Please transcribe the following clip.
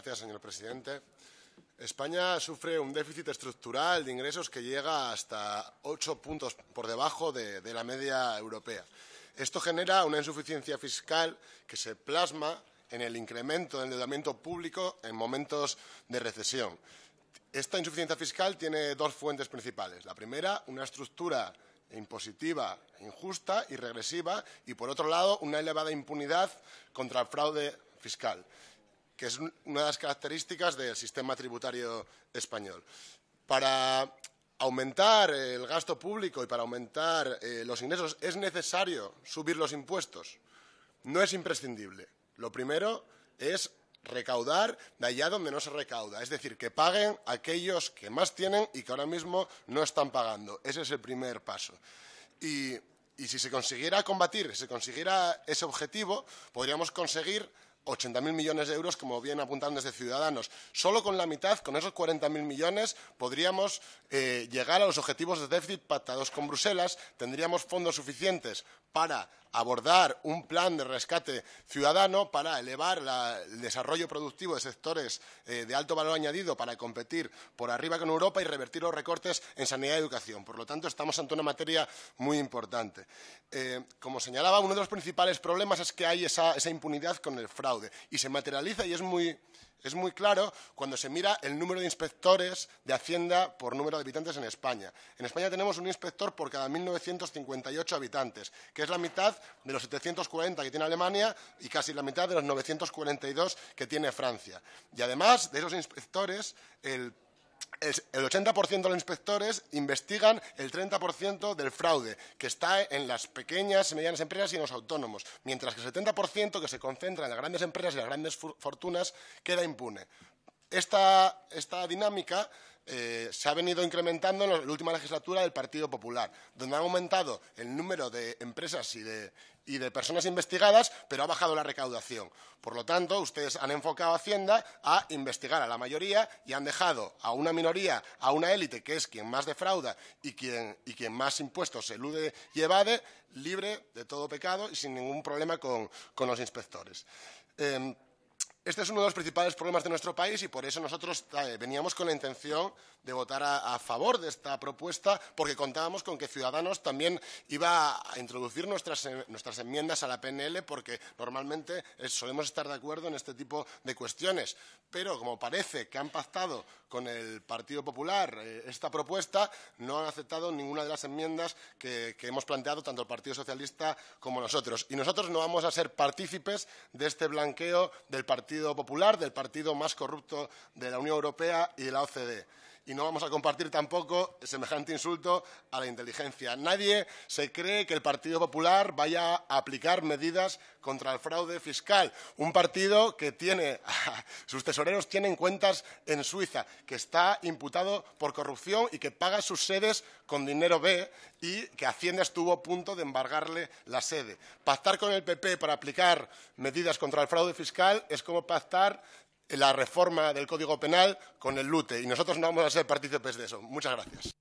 Gracias, señor presidente. España sufre un déficit estructural de ingresos que llega hasta ocho puntos por debajo de, de la media europea. Esto genera una insuficiencia fiscal que se plasma en el incremento del endeudamiento público en momentos de recesión. Esta insuficiencia fiscal tiene dos fuentes principales. La primera, una estructura impositiva, injusta y regresiva, y por otro lado, una elevada impunidad contra el fraude fiscal que es una de las características del sistema tributario español. Para aumentar el gasto público y para aumentar eh, los ingresos es necesario subir los impuestos. No es imprescindible. Lo primero es recaudar de allá donde no se recauda, es decir, que paguen aquellos que más tienen y que ahora mismo no están pagando. Ese es el primer paso. Y, si se consiguiera combatir, se consiguiera ese objetivo, podríamos conseguir 80.000 millones de euros, como bien apuntan desde Ciudadanos. Solo con la mitad, con esos 40.000 millones, podríamos eh, llegar a los objetivos de déficit pactados con Bruselas. Tendríamos fondos suficientes para abordar un plan de rescate ciudadano para elevar el desarrollo productivo de sectores eh, de alto valor añadido para competir por arriba con Europa y revertir los recortes en sanidad y educación. Por lo tanto, estamos ante una materia muy importante. Eh, como señalaba, uno de los principales problemas es que hay esa impunidad con el fraude. Y se materializa y es muy, es muy claro cuando se mira el número de inspectores de Hacienda por número de habitantes en España. En España tenemos un inspector por cada 1.958 habitantes, que es la mitad de los 740 que tiene Alemania y casi la mitad de los 942 que tiene Francia. Y además de esos inspectores, el el 80% de los inspectores investigan el 30% del fraude que está en las pequeñas y medianas empresas y en los autónomos, mientras que el 70% que se concentra en las grandes empresas y las grandes fortunas queda impune. Esta, esta dinámica eh, se ha venido incrementando en la última legislatura del Partido Popular, donde ha aumentado el número de empresas y de, personas investigadas, pero ha bajado la recaudación. Por lo tanto, ustedes han enfocado Hacienda a investigar a la mayoría y han dejado a una minoría, a una élite, que es quien más defrauda y quien, más impuestos elude y evade, libre de todo pecado y sin ningún problema con, los inspectores. Em, este es uno de los principales problemas de nuestro país y por eso nosotros eh, veníamos con la intención de votar a, favor de esta propuesta porque contábamos con que Ciudadanos también iba a introducir nuestras, nuestras enmiendas a la PNL porque normalmente solemos estar de acuerdo en este tipo de cuestiones. Pero como parece que han pactado con el Partido Popular eh, esta propuesta, no han aceptado ninguna de las enmiendas que, que hemos planteado tanto el Partido Socialista como nosotros. Y nosotros no vamos a ser partícipes de este blanqueo del Partido Partido Popular, del partido más corrupto de la Unión Europea y de la OCDE y no vamos a compartir tampoco semejante insulto a la inteligencia. Nadie se cree que el Partido Popular vaya a aplicar medidas contra el fraude fiscal. Un partido que tiene, sus tesoreros tienen cuentas en Suiza, que está imputado por corrupción y que paga sus sedes con dinero B y que Hacienda estuvo a punto de embargarle la sede. Pactar con el PP para aplicar medidas contra el fraude fiscal es como pactar la reforma del Código Penal con el LUTE y nosotros no vamos a ser partícipes de eso. Muchas gracias.